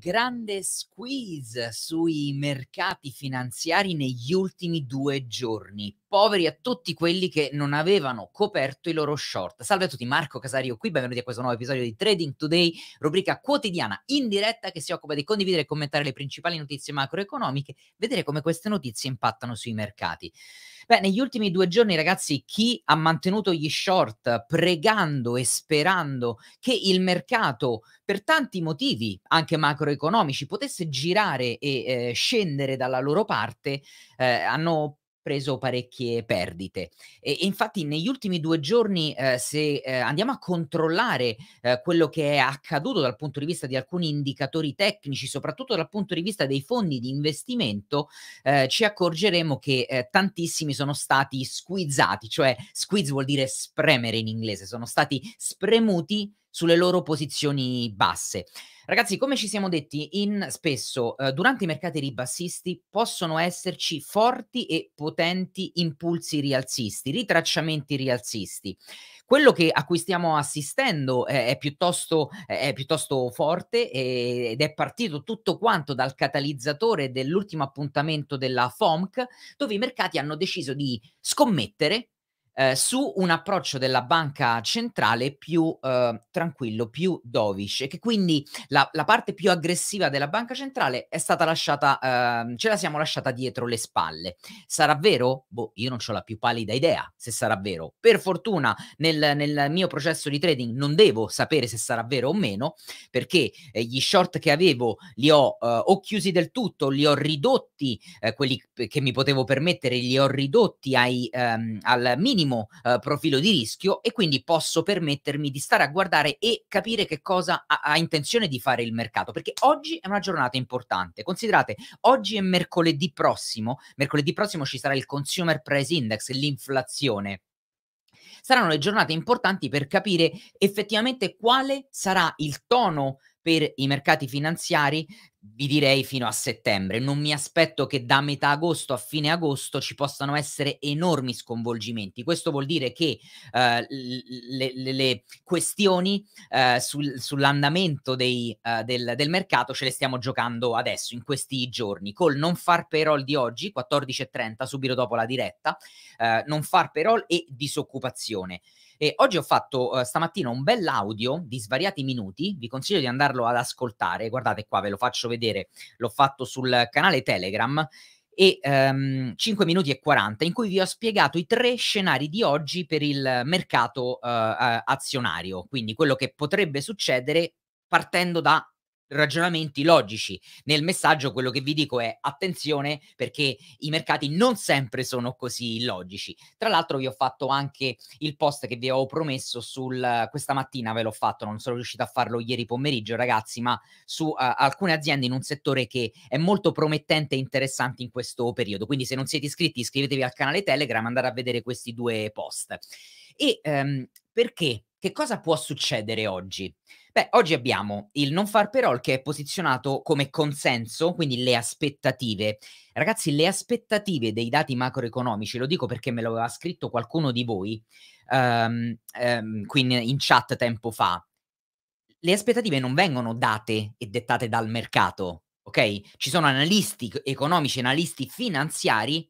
grande squeeze sui mercati finanziari negli ultimi due giorni poveri a tutti quelli che non avevano coperto i loro short. Salve a tutti, Marco Casario qui, benvenuti a questo nuovo episodio di Trading Today, rubrica quotidiana in diretta che si occupa di condividere e commentare le principali notizie macroeconomiche, vedere come queste notizie impattano sui mercati. Beh, negli ultimi due giorni, ragazzi, chi ha mantenuto gli short pregando e sperando che il mercato, per tanti motivi, anche macroeconomici, potesse girare e eh, scendere dalla loro parte, eh, hanno preso parecchie perdite. E, e infatti negli ultimi due giorni, eh, se eh, andiamo a controllare eh, quello che è accaduto dal punto di vista di alcuni indicatori tecnici, soprattutto dal punto di vista dei fondi di investimento, eh, ci accorgeremo che eh, tantissimi sono stati squizzati, cioè squeeze vuol dire spremere in inglese, sono stati spremuti sulle loro posizioni basse. Ragazzi, come ci siamo detti, in, spesso eh, durante i mercati ribassisti possono esserci forti e potenti impulsi rialzisti, ritracciamenti rialzisti. Quello che, a cui stiamo assistendo eh, è, piuttosto, eh, è, piuttosto, forte eh, ed è partito tutto quanto dal catalizzatore dell'ultimo appuntamento della FOMC, dove i mercati hanno deciso di scommettere eh, su un approccio della banca centrale più eh, tranquillo, più dovish e che quindi la, la, parte più aggressiva della banca centrale è stata lasciata, eh, ce la siamo lasciata dietro le spalle. Sarà vero? Boh, io non ho la più pallida idea se sarà vero. Per fortuna nel, nel, mio processo di trading non devo sapere se sarà vero o meno perché eh, gli short che avevo li ho eh, o chiusi del tutto, li ho ridotti, eh, quelli che mi potevo permettere, li ho ridotti ai, ehm, al minimo minimo eh, profilo di rischio e quindi posso permettermi di stare a guardare e capire che cosa ha, ha, intenzione di fare il mercato, perché oggi è una giornata importante. Considerate, oggi è mercoledì prossimo, mercoledì prossimo ci sarà il Consumer Price Index, l'inflazione. Saranno le giornate importanti per capire effettivamente quale sarà il tono per i mercati finanziari vi direi fino a settembre. Non mi aspetto che da metà agosto a fine agosto ci possano essere enormi sconvolgimenti. Questo vuol dire che eh, le, le, le, questioni eh, sul, sull'andamento dei, eh, del, del, mercato ce le stiamo giocando adesso, in questi giorni, col non far payroll di oggi, 14.30, subito dopo la diretta, eh, non far payroll e disoccupazione. E oggi ho fatto uh, stamattina un bell'audio di svariati minuti, vi consiglio di andarlo ad ascoltare, guardate qua, ve lo faccio vedere, l'ho fatto sul canale Telegram e um, ehm, 5 minuti e 40 in cui vi ho spiegato i tre scenari di oggi per il mercato uh, azionario, quindi quello che potrebbe succedere partendo da ragionamenti logici. Nel messaggio quello che vi dico è attenzione perché i mercati non sempre sono così logici. Tra l'altro vi ho fatto anche il post che vi avevo promesso sul questa mattina ve l'ho fatto, non sono riuscito a farlo ieri pomeriggio ragazzi, ma su uh, alcune aziende in un settore che è molto promettente e interessante in questo periodo. Quindi se non siete iscritti iscrivetevi al canale Telegram, andate a vedere questi due post. E um, perché che cosa può succedere oggi? Beh, oggi abbiamo il non far perol che è posizionato come consenso, quindi le aspettative. Ragazzi, le aspettative dei dati macroeconomici, lo dico perché me lo aveva scritto qualcuno di voi um, ehm, um, ehm, qui in, in chat tempo fa, le aspettative non vengono date e dettate dal mercato, ok? Ci sono analisti economici, analisti finanziari,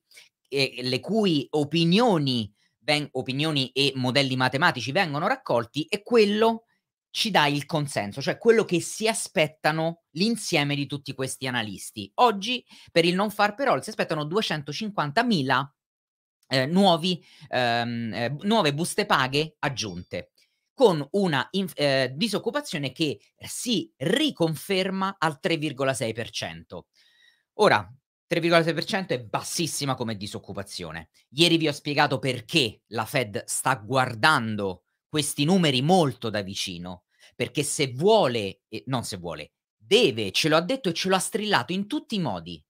eh, le cui opinioni, ben, opinioni e modelli matematici vengono raccolti e quello ci dà il consenso, cioè quello che si aspettano l'insieme di tutti questi analisti. Oggi per il non far però si aspettano 250.000 eh, nuovi, ehm, eh, nuove buste paghe aggiunte con una eh, disoccupazione che si riconferma al 3,6%. Ora, 3,6% è bassissima come disoccupazione. Ieri vi ho spiegato perché la Fed sta guardando questi numeri molto da vicino, perché se vuole, eh, non se vuole, deve, ce lo ha detto e ce lo ha strillato in tutti i modi.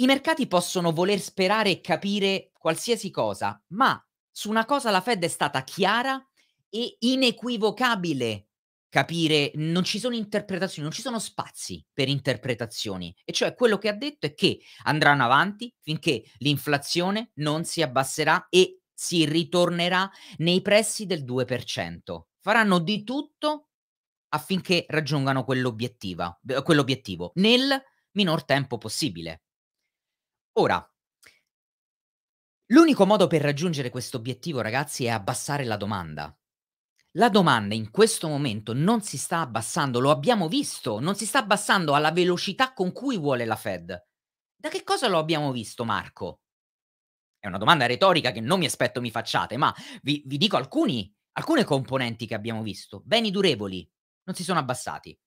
I mercati possono voler sperare e capire qualsiasi cosa, ma su una cosa la Fed è stata chiara e inequivocabile capire, non ci sono interpretazioni, non ci sono spazi per interpretazioni. E cioè quello che ha detto è che andranno avanti finché l'inflazione non si abbasserà e si ritornerà nei pressi del 2%. Faranno di tutto affinché raggiungano quell'obiettivo, nel minor tempo possibile. Ora, l'unico modo per raggiungere questo obiettivo, ragazzi, è abbassare la domanda. La domanda in questo momento non si sta abbassando, lo abbiamo visto, non si sta abbassando alla velocità con cui vuole la Fed. Da che cosa lo abbiamo visto, Marco? È una domanda retorica che non mi aspetto mi facciate, ma vi, vi dico alcuni, alcune componenti che abbiamo visto. Beni durevoli non si sono abbassati.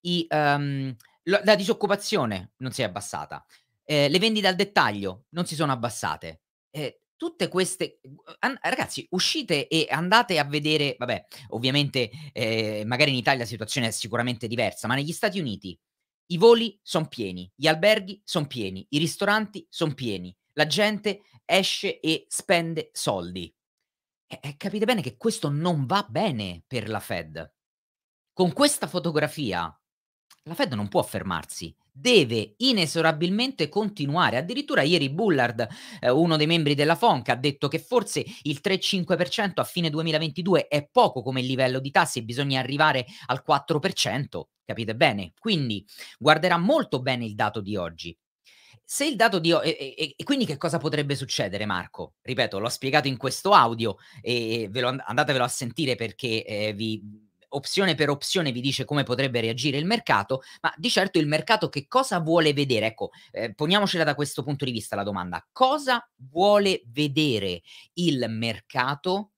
I, um, la disoccupazione non si è abbassata. Eh, le vendite al dettaglio non si sono abbassate. Eh, tutte queste an- ragazzi uscite e andate a vedere vabbè ovviamente eh, magari in Italia la situazione è sicuramente diversa ma negli Stati Uniti i voli sono pieni gli alberghi sono pieni i ristoranti sono pieni la gente esce e spende soldi. E capite bene che questo non va bene per la Fed. Con questa fotografia la Fed non può fermarsi, deve inesorabilmente continuare. Addirittura ieri Bullard, eh, uno dei membri della FONC, ha detto che forse il 3-5% a fine 2022 è poco come livello di tassi e bisogna arrivare al 4%, capite bene? Quindi guarderà molto bene il dato di oggi se il dato di... E, e, e, quindi che cosa potrebbe succedere Marco? Ripeto, l'ho spiegato in questo audio e ve lo, andatevelo a sentire perché eh, vi, opzione per opzione vi dice come potrebbe reagire il mercato, ma di certo il mercato che cosa vuole vedere? Ecco, eh, poniamocela da questo punto di vista la domanda. Cosa vuole vedere il mercato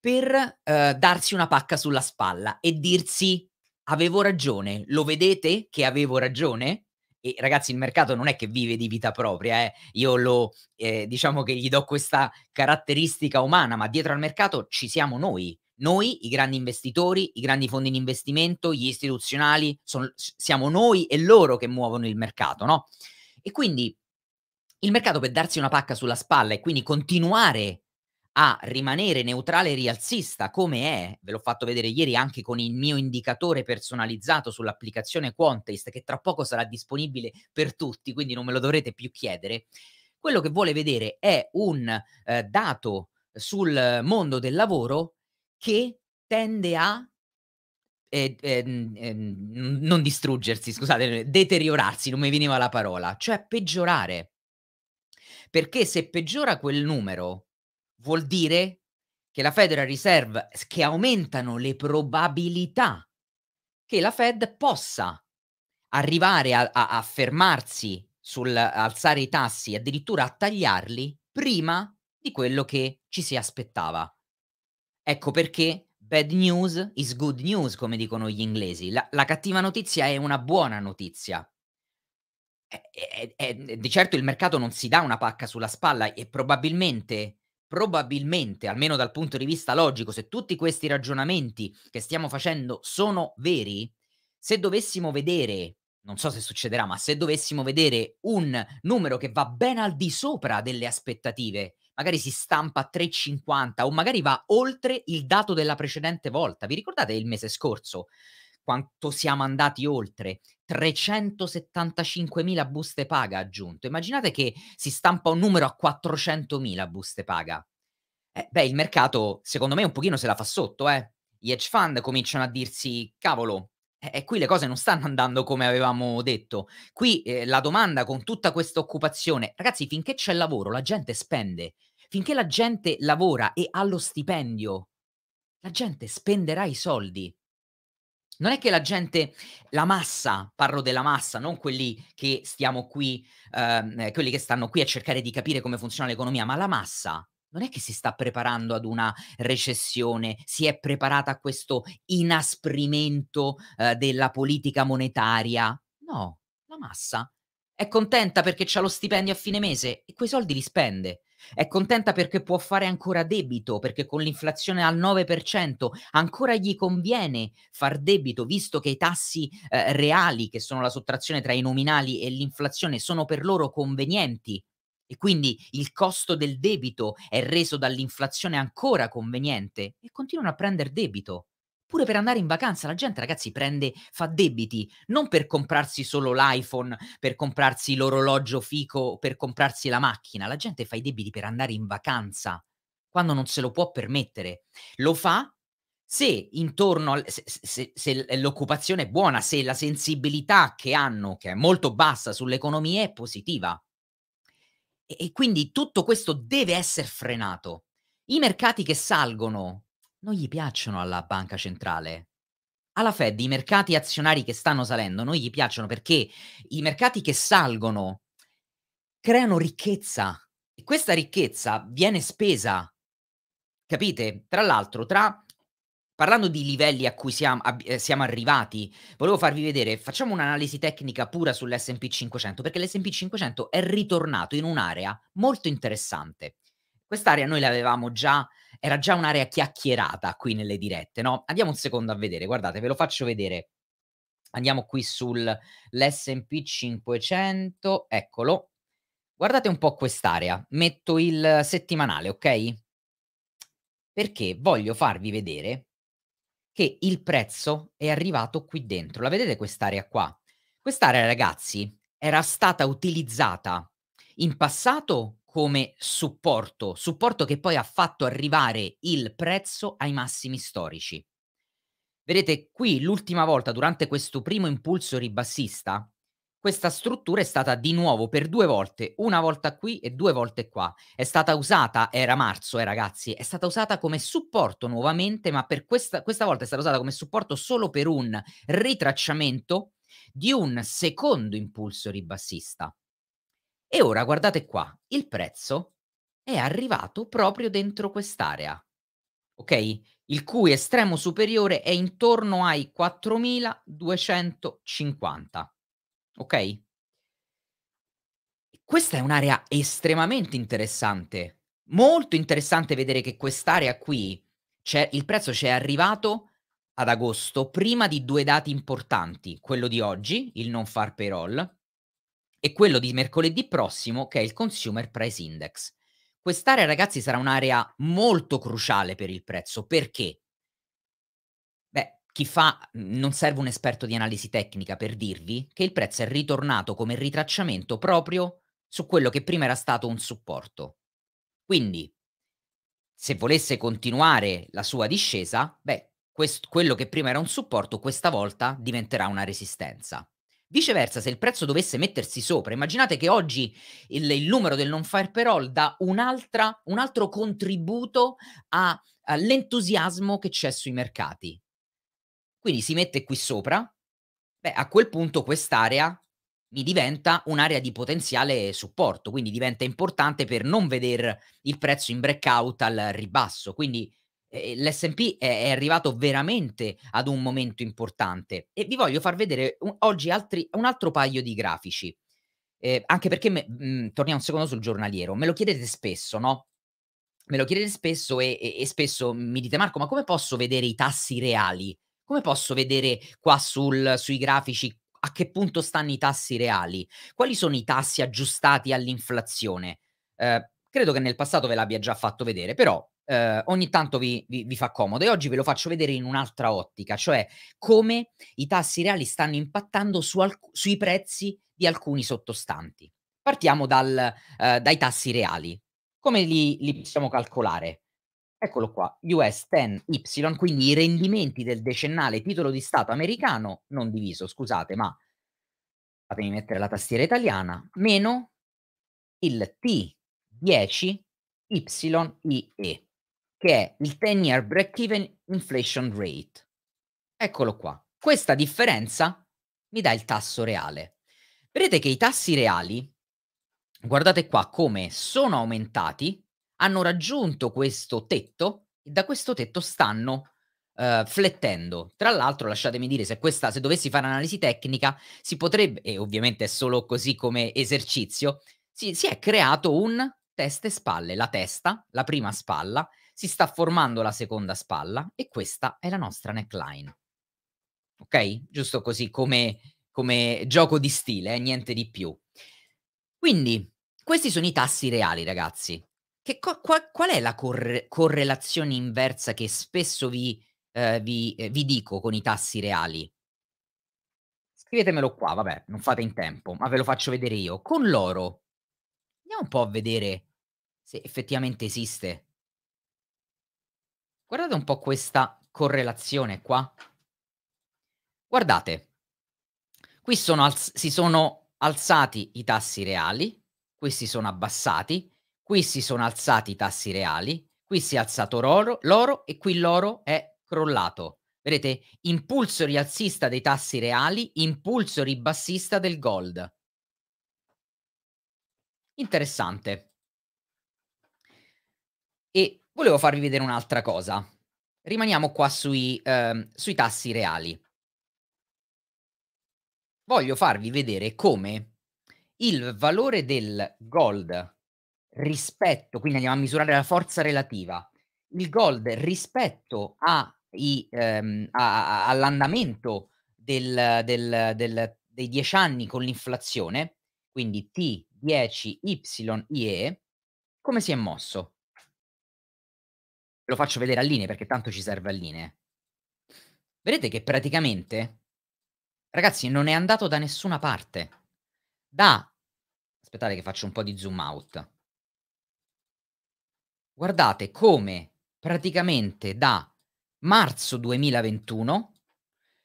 per eh, darsi una pacca sulla spalla e dirsi avevo ragione, lo vedete che avevo ragione? e ragazzi il mercato non è che vive di vita propria, eh. io lo eh, diciamo che gli do questa caratteristica umana, ma dietro al mercato ci siamo noi, noi, i grandi investitori, i grandi fondi di investimento, gli istituzionali, son, siamo noi e loro che muovono il mercato, no? E quindi il mercato per darsi una pacca sulla spalla e quindi continuare a rimanere neutrale e rialzista come è, ve l'ho fatto vedere ieri anche con il mio indicatore personalizzato sull'applicazione Quantist che tra poco sarà disponibile per tutti, quindi non me lo dovrete più chiedere, quello che vuole vedere è un eh, dato sul mondo del lavoro che tende a eh, eh, eh, non distruggersi, scusate, deteriorarsi, non mi veniva la parola, cioè peggiorare. Perché se peggiora quel numero, vuol dire che la Federal Reserve, che aumentano le probabilità che la Fed possa arrivare a, a, a fermarsi sul alzare i tassi, addirittura a tagliarli prima di quello che ci si aspettava. Ecco perché bad news is good news, come dicono gli inglesi. La, la cattiva notizia è una buona notizia. E, eh, e, eh, e, eh, di certo il mercato non si dà una pacca sulla spalla e probabilmente probabilmente, almeno dal punto di vista logico, se tutti questi ragionamenti che stiamo facendo sono veri, se dovessimo vedere, non so se succederà, ma se dovessimo vedere un numero che va ben al di sopra delle aspettative, magari si stampa 3,50 o magari va oltre il dato della precedente volta. Vi ricordate il mese scorso? quanto siamo andati oltre. 375.000 buste paga aggiunto. Immaginate che si stampa un numero a 400.000 buste paga. Eh, beh, il mercato, secondo me, un pochino se la fa sotto, eh. Gli hedge fund cominciano a dirsi, cavolo, e eh, eh, qui le cose non stanno andando come avevamo detto. Qui eh, la domanda con tutta questa occupazione, ragazzi, finché c'è lavoro, la gente spende. Finché la gente lavora e ha lo stipendio, la gente spenderà i soldi non è che la gente, la massa, parlo della massa, non quelli che stiamo qui, ehm, eh, quelli che stanno qui a cercare di capire come funziona l'economia, ma la massa non è che si sta preparando ad una recessione, si è preparata a questo inasprimento eh, della politica monetaria. No, la massa è contenta perché ha lo stipendio a fine mese e quei soldi li spende. È contenta perché può fare ancora debito, perché con l'inflazione al 9% ancora gli conviene far debito, visto che i tassi eh, reali, che sono la sottrazione tra i nominali e l'inflazione, sono per loro convenienti. E quindi il costo del debito è reso dall'inflazione ancora conveniente e continuano a prendere debito pure per andare in vacanza. La gente, ragazzi, prende, fa debiti non per comprarsi solo l'iPhone, per comprarsi l'orologio fico, per comprarsi la macchina. La gente fa i debiti per andare in vacanza quando non se lo può permettere. Lo fa se intorno al, se, se, se l'occupazione è buona, se la sensibilità che hanno, che è molto bassa sull'economia, è positiva. E, e quindi tutto questo deve essere frenato. I mercati che salgono non gli piacciono alla banca centrale. Alla Fed i mercati azionari che stanno salendo non gli piacciono perché i mercati che salgono creano ricchezza e questa ricchezza viene spesa. Capite? Tra l'altro, tra parlando di livelli a cui siamo, a, eh, siamo, arrivati, volevo farvi vedere, facciamo un'analisi tecnica pura sull'SP 500, perché l'SP 500 è ritornato in un'area molto interessante. Quest'area noi l'avevamo già era già un'area chiacchierata qui nelle dirette, no? Andiamo un secondo a vedere, guardate, ve lo faccio vedere. Andiamo qui sull'SP 500, eccolo. Guardate un po' quest'area, metto il settimanale, ok? Perché voglio farvi vedere che il prezzo è arrivato qui dentro. La vedete quest'area qua? Quest'area, ragazzi, era stata utilizzata in passato come supporto, supporto che poi ha fatto arrivare il prezzo ai massimi storici. Vedete, qui l'ultima volta durante questo primo impulso ribassista, questa struttura è stata di nuovo per due volte, una volta qui e due volte qua. È stata usata, era marzo, eh ragazzi, è stata usata come supporto nuovamente, ma per questa, questa volta è stata usata come supporto solo per un ritracciamento di un secondo impulso ribassista. E ora guardate qua, il prezzo è arrivato proprio dentro quest'area, ok? Il cui estremo superiore è intorno ai 4250, ok? Questa è un'area estremamente interessante, molto interessante vedere che quest'area qui, c'è, il prezzo c'è arrivato ad agosto prima di due dati importanti, quello di oggi, il non far payroll, e quello di mercoledì prossimo che è il Consumer Price Index. Quest'area, ragazzi, sarà un'area molto cruciale per il prezzo. Perché? Beh, chi fa, mhmm, non serve un esperto di analisi tecnica per dirvi che il prezzo è ritornato come ritracciamento proprio su quello che prima era stato un supporto. Quindi, se volesse continuare la sua discesa, beh, quello che prima era un supporto questa volta diventerà una resistenza. Viceversa, se il prezzo dovesse mettersi sopra, immaginate che oggi il, il numero del non fire parole all dà un altro contributo a, all'entusiasmo che c'è sui mercati. Quindi si mette qui sopra, beh, a quel punto quest'area mi diventa un'area di potenziale supporto, quindi diventa importante per non vedere il prezzo in breakout al ribasso. Quindi l'SP è arrivato veramente ad un momento importante e vi voglio far vedere un, oggi altri, un altro paio di grafici. Eh, anche perché, me, mh, mm, torniamo un secondo sul giornaliero, me lo chiedete spesso, no? Me lo chiedete spesso e, e, e spesso mi dite Marco, ma come posso vedere i tassi reali? Come posso vedere qua sul, sui grafici a che punto stanno i tassi reali? Quali sono i tassi aggiustati all'inflazione? Eh, credo che nel passato ve l'abbia già fatto vedere, però eh, ogni tanto vi, vi, vi, fa comodo e oggi ve lo faccio vedere in un'altra ottica, cioè come i tassi reali stanno impattando su sui prezzi di alcuni sottostanti. Partiamo dal, eh, dai tassi reali. Come li, li possiamo calcolare? Eccolo qua, US 10Y, quindi i rendimenti del decennale titolo di Stato americano, non diviso, scusate, ma fatemi mettere la tastiera italiana, meno il T10YIE che è il 10 year break-even inflation rate. Eccolo qua. Questa differenza mi dà il tasso reale. Vedete che i tassi reali, guardate qua come sono aumentati, hanno raggiunto questo tetto e da questo tetto stanno Uh, flettendo. Tra l'altro, lasciatemi dire, se, questa, se dovessi fare analisi tecnica, si potrebbe, e ovviamente è solo così come esercizio, si, si è creato un testa e spalle, la testa, la prima spalla, si sta formando la seconda spalla e questa è la nostra neckline. Ok? Giusto così come, come gioco di stile, eh? niente di più. Quindi, questi sono i tassi reali, ragazzi. Co- qual-, qual, è la corre- correlazione inversa che spesso vi, eh, vi, eh, vi dico con i tassi reali? Scrivetemelo qua, vabbè, non fate in tempo, ma ve lo faccio vedere io. Con l'oro, andiamo un po' a vedere se effettivamente esiste Guardate un po' questa correlazione qua. Guardate, qui sono si sono alzati i tassi reali, qui si sono abbassati, qui si sono alzati i tassi reali, qui si è alzato l'oro e qui l'oro è crollato. Vedete, impulso rialzista dei tassi reali, impulso ribassista del gold. Interessante. Volevo farvi vedere un'altra cosa. Rimaniamo qua sui, eh, sui tassi reali. Voglio farvi vedere come il valore del gold rispetto, quindi andiamo a misurare la forza relativa, il gold rispetto ai, ehm, a, a, all'andamento del, del, del, dei 10 anni con l'inflazione, quindi T10YIE, come si è mosso? Lo faccio vedere a linee perché tanto ci serve a linee. Vedete che praticamente, ragazzi, non è andato da nessuna parte. Da... Aspettate che faccio un po' di zoom out. Guardate come praticamente da marzo 2021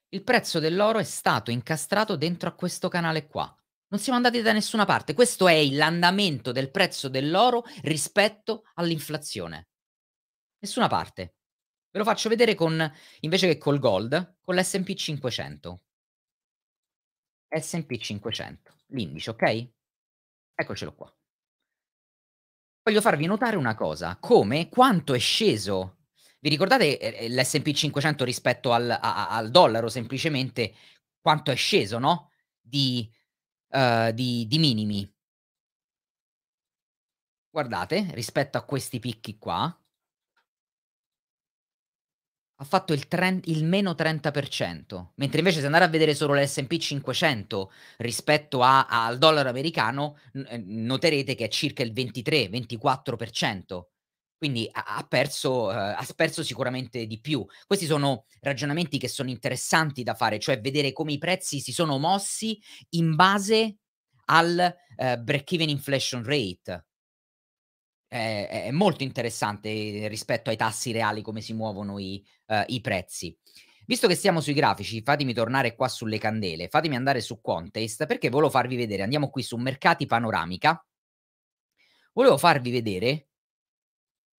il prezzo dell'oro è stato incastrato dentro a questo canale qua. Non siamo andati da nessuna parte. Questo è l'andamento del prezzo dell'oro rispetto all'inflazione. Nessuna parte. Ve lo faccio vedere con, invece che col gold, con l'SP 500. SP 500, l'indice, ok? Eccocelo qua. Voglio farvi notare una cosa, come quanto è sceso. Vi ricordate eh, eh, l'SP 500 rispetto al, a, al, dollaro semplicemente? Quanto è sceso, no? Di, uh, di, di minimi. Guardate, rispetto a questi picchi qua, ha fatto il, trend, il, meno 30%, mentre invece se andare a vedere solo l'S&P 500 rispetto a, a, al dollaro americano eh, noterete che è circa il 23-24%, quindi ha, ha, perso, eh, ha perso sicuramente di più. Questi sono ragionamenti che sono interessanti da fare, cioè vedere come i prezzi si sono mossi in base al eh, break-even inflation rate, è, è, molto interessante rispetto ai tassi reali come si muovono i, uh, i prezzi. Visto che siamo sui grafici, fatemi tornare qua sulle candele, fatemi andare su Contest perché volevo farvi vedere, andiamo qui su Mercati Panoramica, volevo farvi vedere,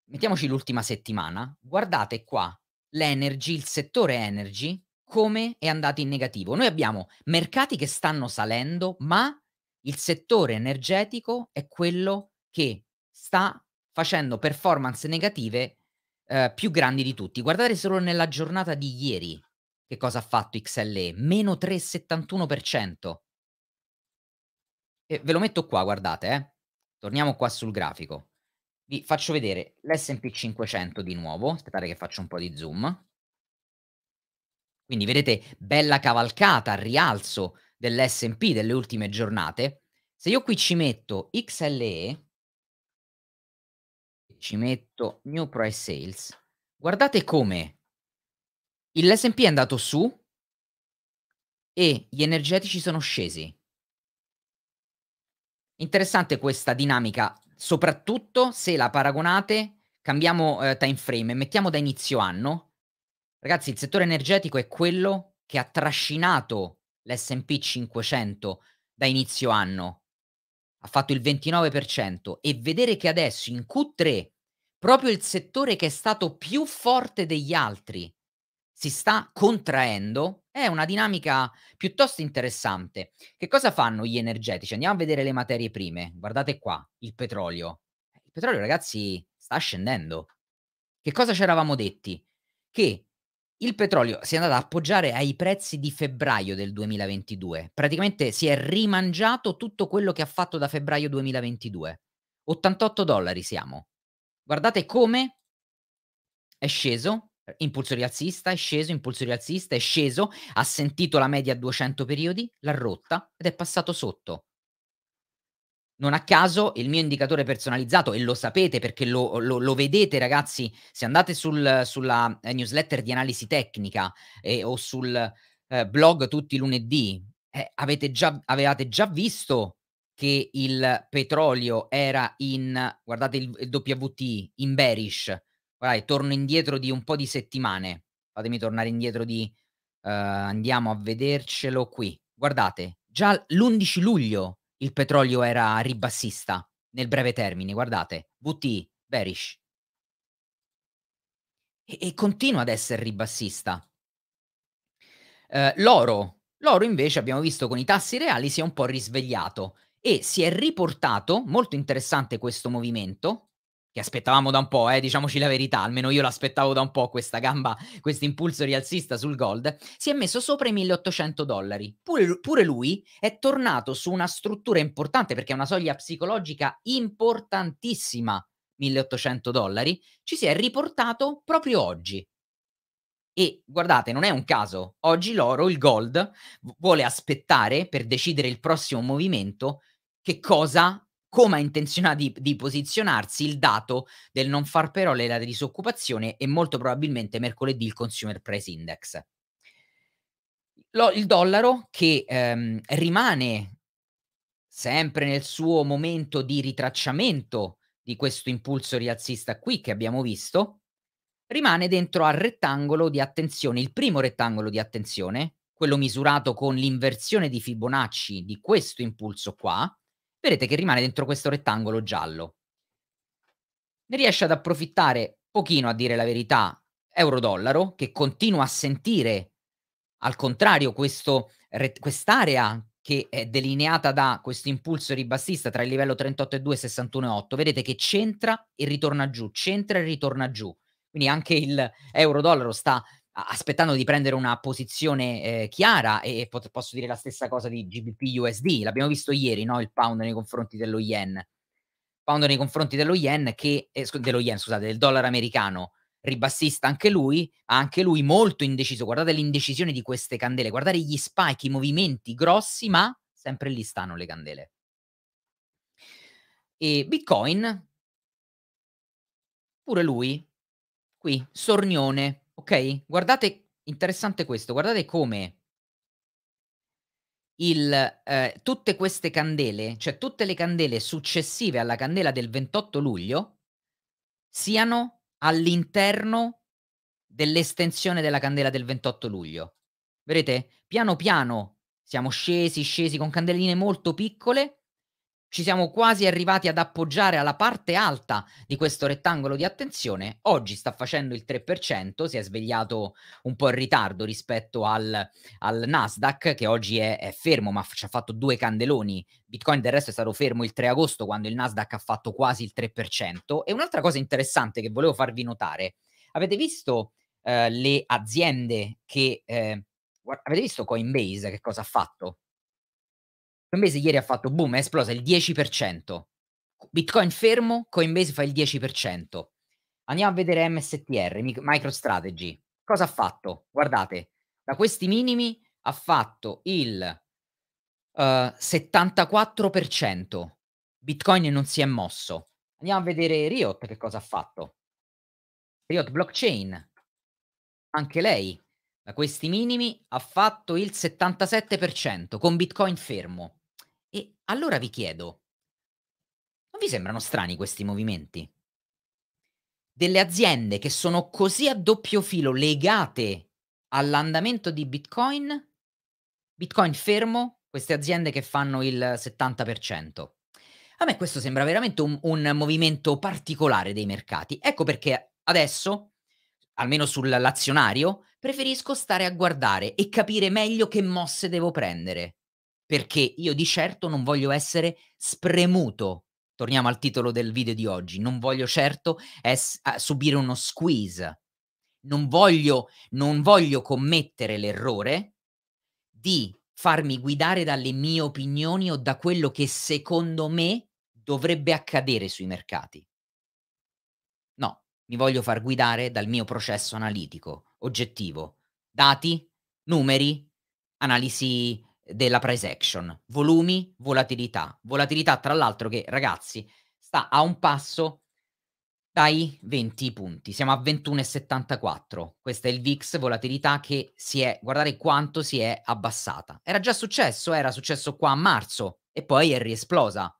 mettiamoci l'ultima settimana, guardate qua l'energy, il settore energy, come è andato in negativo. Noi abbiamo mercati che stanno salendo, ma il settore energetico è quello che sta facendo performance negative eh, più grandi di tutti. Guardate solo nella giornata di ieri che cosa ha fatto XLE, meno 3,71%. E ve lo metto qua, guardate, eh. torniamo qua sul grafico. Vi faccio vedere l'SP 500 di nuovo, aspettate che faccio un po' di zoom. Quindi vedete bella cavalcata rialzo dell'SP delle ultime giornate. Se io qui ci metto XLE, ci metto New Price Sales, guardate come l'SP è andato su e gli energetici sono scesi. Interessante questa dinamica, soprattutto se la paragonate, cambiamo eh, time frame e mettiamo da inizio anno. Ragazzi, il settore energetico è quello che ha trascinato l'SP 500 da inizio anno ha fatto il 29% e vedere che adesso in Q3 proprio il settore che è stato più forte degli altri si sta contraendo è una dinamica piuttosto interessante. Che cosa fanno gli energetici? Andiamo a vedere le materie prime. Guardate qua, il petrolio. Il petrolio, ragazzi, sta scendendo. Che cosa ci eravamo detti? Che il petrolio si è andato ad appoggiare ai prezzi di febbraio del 2022, praticamente si è rimangiato tutto quello che ha fatto da febbraio 2022. 88 dollari siamo. Guardate come è sceso, impulso rialzista, è sceso, impulso rialzista, è sceso, ha sentito la media a 200 periodi, l'ha rotta ed è passato sotto. Non a caso il mio indicatore personalizzato, e lo sapete perché lo, lo, lo vedete ragazzi, se andate sul, sulla eh, newsletter di analisi tecnica eh, o sul eh, blog tutti i lunedì, eh, avete già, avevate già visto che il petrolio era in, guardate il, il WT, in bearish, guardate, torno indietro di un po' di settimane, fatemi tornare indietro di, uh, andiamo a vedercelo qui, guardate, già l'11 luglio il petrolio era ribassista nel breve termine, guardate, VT, bearish. E, e continua ad essere ribassista. Eh, l'oro, l'oro invece abbiamo visto con i tassi reali si è un po' risvegliato e si è riportato, molto interessante questo movimento, che aspettavamo da un po', eh, diciamoci la verità, almeno io l'aspettavo da un po' questa gamba, questo impulso rialzista sul gold, si è messo sopra i 1800 dollari. Pure, pure, lui è tornato su una struttura importante perché è una soglia psicologica importantissima, 1800 dollari, ci si è riportato proprio oggi. E guardate, non è un caso, oggi l'oro, il gold, vuole aspettare per decidere il prossimo movimento che cosa come ha intenzionato di, di, posizionarsi il dato del non far parole la disoccupazione e molto probabilmente mercoledì il Consumer Price Index. Lo, il dollaro che ehm, rimane sempre nel suo momento di ritracciamento di questo impulso rialzista qui che abbiamo visto, rimane dentro al rettangolo di attenzione, il primo rettangolo di attenzione, quello misurato con l'inversione di Fibonacci di questo impulso qua, vedete che rimane dentro questo rettangolo giallo. Ne riesce ad approfittare pochino, a dire la verità, euro-dollaro, che continua a sentire, al contrario, questo, re, quest'area che è delineata da questo impulso ribassista tra il livello 38,2 e 61,8, vedete che c'entra e ritorna giù, c'entra e ritorna giù. Quindi anche il euro-dollaro sta aspettando di prendere una posizione eh, chiara e pot- posso dire la stessa cosa di GBP USD, l'abbiamo visto ieri, no? il pound nei confronti dello yen. Pound nei confronti dello yen, che, eh, dello yen scusate, del dollaro americano, ribassista anche lui, anche lui molto indeciso, guardate l'indecisione di queste candele, guardate gli spike, i movimenti grossi, ma sempre lì stanno le candele. E Bitcoin, pure lui, qui, sornione, Ok? Guardate, interessante questo, guardate come il, eh, tutte queste candele, cioè tutte le candele successive alla candela del 28 luglio, siano all'interno dell'estensione della candela del 28 luglio. Vedete? Piano piano siamo scesi, scesi con candeline molto piccole ci siamo quasi arrivati ad appoggiare alla parte alta di questo rettangolo di attenzione. Oggi sta facendo il 3%, si è svegliato un po' in ritardo rispetto al, al Nasdaq, che oggi è, è fermo, ma ci ha fatto due candeloni. Bitcoin del resto è stato fermo il 3 agosto, quando il Nasdaq ha fatto quasi il 3%. E un'altra cosa interessante che volevo farvi notare, avete visto eh, le aziende che... Eh, avete visto Coinbase che cosa ha fatto? Coinbase ieri ha fatto boom, è esplosa il 10%. Bitcoin fermo, Coinbase fa il 10%. Andiamo a vedere MSTR, MicroStrategy. Cosa ha fatto? Guardate, da questi minimi ha fatto il uh, eh, 74%. Bitcoin non si è mosso. Andiamo a vedere Riot che cosa ha fatto. Riot Blockchain, anche lei da questi minimi ha fatto il 77% con Bitcoin fermo. E allora vi chiedo, non vi sembrano strani questi movimenti? Delle aziende che sono così a doppio filo legate all'andamento di Bitcoin, Bitcoin fermo, queste aziende che fanno il 70%. A me questo sembra veramente un, un movimento particolare dei mercati. Ecco perché adesso almeno sull'azionario, preferisco stare a guardare e capire meglio che mosse devo prendere, perché io di certo non voglio essere spremuto. Torniamo al titolo del video di oggi, non voglio certo es- subire uno squeeze, non voglio, non voglio commettere l'errore di farmi guidare dalle mie opinioni o da quello che secondo me dovrebbe accadere sui mercati mi voglio far guidare dal mio processo analitico, oggettivo. Dati, numeri, analisi della price action, volumi, volatilità. Volatilità, tra l'altro, che ragazzi sta a un passo dai 20 punti. Siamo a 21,74. Questo è il VIX, volatilità che si è, guardate quanto si è abbassata. Era già successo, era successo qua a marzo e poi è riesplosa.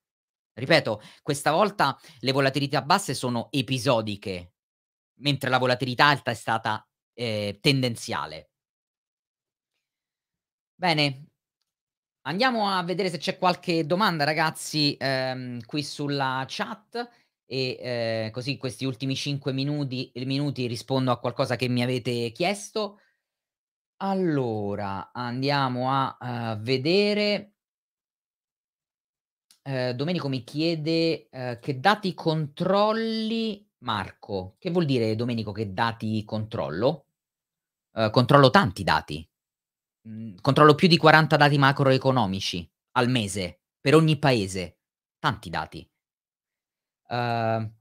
Ripeto, questa volta le volatilità basse sono episodiche, mentre la volatilità alta è stata eh, tendenziale. Bene, andiamo a vedere se c'è qualche domanda ragazzi ehm, qui sulla chat e eh, così questi ultimi 5 minuti, minuti, rispondo a qualcosa che mi avete chiesto. Allora, andiamo a uh, vedere. Uh, Domenico mi chiede uh, che dati controlli Marco, che vuol dire Domenico che dati controllo? Uh, controllo tanti dati. Mm, controllo più di 40 dati macroeconomici al mese per ogni paese. Tanti dati. Uh,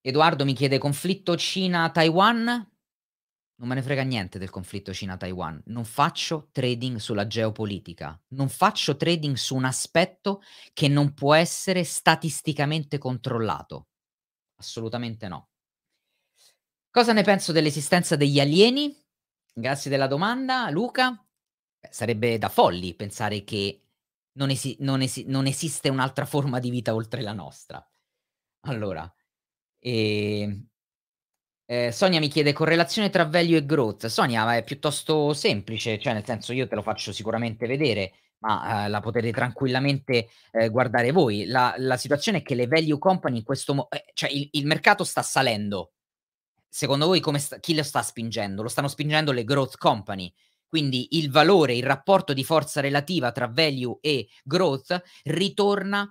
Edoardo mi chiede conflitto Cina-Taiwan. Non me ne frega niente del conflitto Cina-Taiwan. Non faccio trading sulla geopolitica. Non faccio trading su un aspetto che non può essere statisticamente controllato. Assolutamente no. Cosa ne penso dell'esistenza degli alieni? Grazie della domanda, Luca. Beh, sarebbe da folli pensare che non, esi- non, esi- non esiste un'altra forma di vita oltre la nostra. Allora, e... Ehm, eh, Sonia mi chiede correlazione tra value e growth. Sonia è piuttosto semplice, cioè nel senso io te lo faccio sicuramente vedere ma eh, la potete tranquillamente eh, guardare voi. La, la, situazione è che le value company in questo momento, eh, cioè il, il, mercato sta salendo. Secondo voi sta- chi lo sta spingendo? Lo stanno spingendo le growth company. Quindi il valore, il rapporto di forza relativa tra value e growth ritorna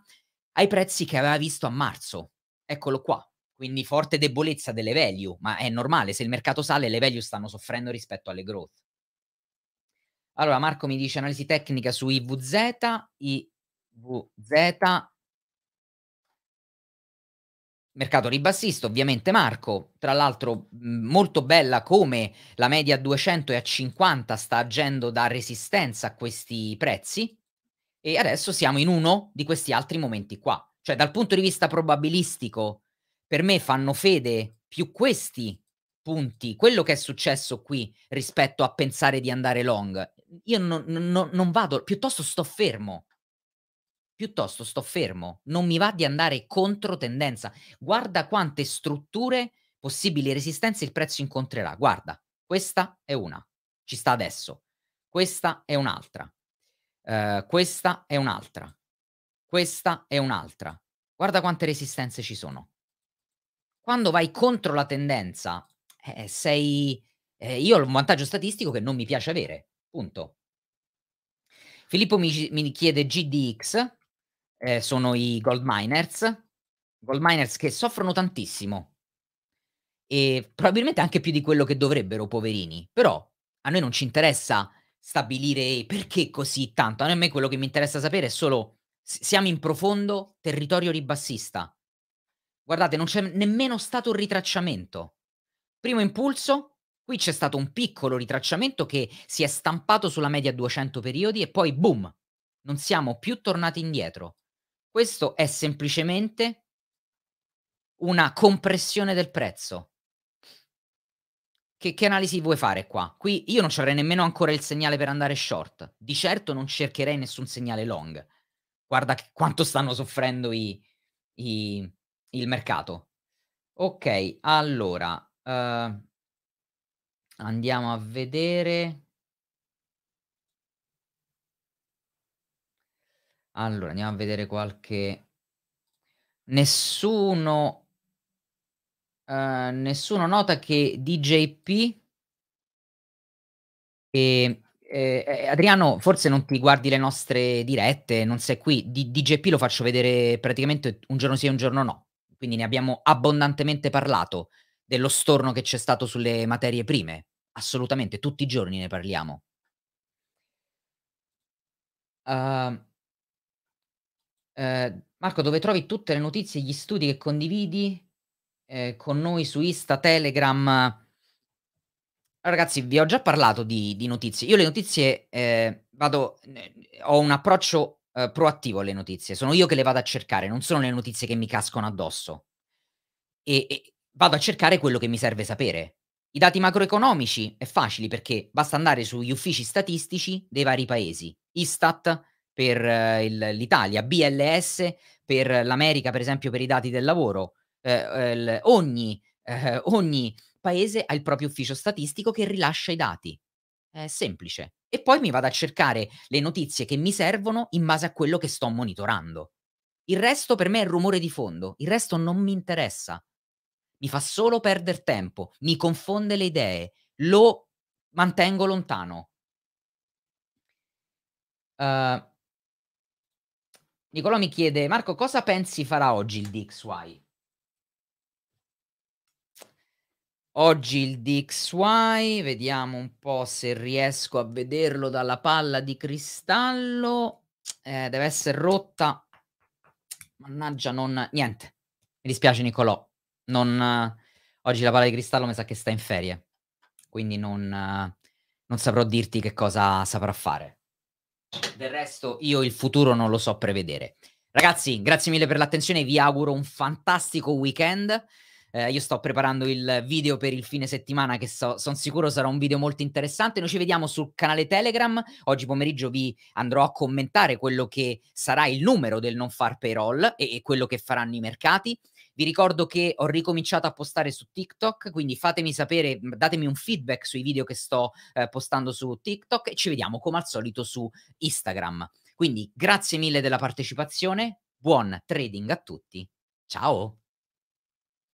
ai prezzi che aveva visto a marzo. Eccolo qua. Quindi forte debolezza delle value, ma è normale, se il mercato sale le value stanno soffrendo rispetto alle growth. Allora, Marco mi dice analisi tecnica su IVZ, IVZ, mercato ribassista, ovviamente Marco, tra l'altro mm, molto bella come la media a 200 e a 50 sta agendo da resistenza a questi prezzi e adesso siamo in uno di questi altri momenti qua. Cioè dal punto di vista probabilistico, per me fanno fede più questi punti, quello che è successo qui rispetto a pensare di andare long io non, non, non vado, piuttosto sto fermo. Piuttosto sto fermo, non mi va di andare contro tendenza. Guarda quante strutture, possibili resistenze il prezzo incontrerà. Guarda, questa è una, ci sta adesso. Questa è un'altra. Uh, questa è un'altra. Questa è un'altra. Guarda quante resistenze ci sono. Quando vai contro la tendenza, eh, sei... Eh, io ho un vantaggio statistico che non mi piace avere. Punto. Filippo mi, mi chiede GDX, eh, sono i gold miners, gold miners che soffrono tantissimo e probabilmente anche più di quello che dovrebbero, poverini. Però a noi non ci interessa stabilire perché così tanto, a me quello che mi interessa sapere è solo siamo in profondo territorio ribassista. Guardate, non c'è nemmeno stato un ritracciamento. Primo impulso, Qui c'è stato un piccolo ritracciamento che si è stampato sulla media 200 periodi e poi boom, non siamo più tornati indietro. Questo è semplicemente una compressione del prezzo. Che, che, analisi vuoi fare qua? Qui io non ci avrei nemmeno ancora il segnale per andare short. Di certo non cercherei nessun segnale long. Guarda quanto stanno soffrendo i, i, il mercato. Ok, allora. Uh... Andiamo a vedere. Allora, andiamo a vedere qualche... Nessuno... Eh, nessuno nota che DJP... Che, eh, eh, Adriano, forse non ti guardi le nostre dirette, non sei qui. D DJP lo faccio vedere praticamente un giorno sì e un giorno no. Quindi ne abbiamo abbondantemente parlato dello storno che c'è stato sulle materie prime assolutamente tutti i giorni ne parliamo. Uh, eh, Marco, dove trovi tutte le notizie e gli studi che condividi eh, con noi su Insta, Telegram? Ragazzi, vi ho già parlato di, di notizie. Io le notizie eh, vado, ho un approccio eh, proattivo alle notizie. Sono io che le vado a cercare, non sono le notizie che mi cascono addosso. E, e vado a cercare quello che mi serve sapere. I dati macroeconomici è facile perché basta andare sugli uffici statistici dei vari paesi, Istat per eh, il, l'Italia, BLS per l'America, per esempio per i dati del lavoro. Eh, eh l, ogni, eh, ogni, paese ha il proprio ufficio statistico che rilascia i dati. È semplice. E poi mi vado a cercare le notizie che mi servono in base a quello che sto monitorando. Il resto per me è rumore di fondo, il resto non mi interessa mi fa solo perdere tempo, mi confonde le idee, lo mantengo lontano. Uh, Nicolò mi chiede, Marco, cosa pensi farà oggi il DXY? Oggi il DXY, vediamo un po' se riesco a vederlo dalla palla di cristallo. Eh, deve essere rotta. Mannaggia, non... Niente. Mi dispiace Nicolò, non, oggi la palla di cristallo mi sa che sta in ferie, quindi non, non saprò dirti che cosa saprà fare. Del resto io il futuro non lo so prevedere. Ragazzi, grazie mille per l'attenzione, vi auguro un fantastico weekend. Eh, io sto preparando il video per il fine settimana che so, sono sicuro sarà un video molto interessante. Noi ci vediamo sul canale Telegram. Oggi pomeriggio vi andrò a commentare quello che sarà il numero del non far payroll e, e quello che faranno i mercati. Vi ricordo che ho ricominciato a postare su TikTok, quindi fatemi sapere, mhmm, datemi un feedback sui video che sto eh, postando su TikTok e ci vediamo come al solito su Instagram. Quindi grazie mille della partecipazione, buon trading a tutti, ciao!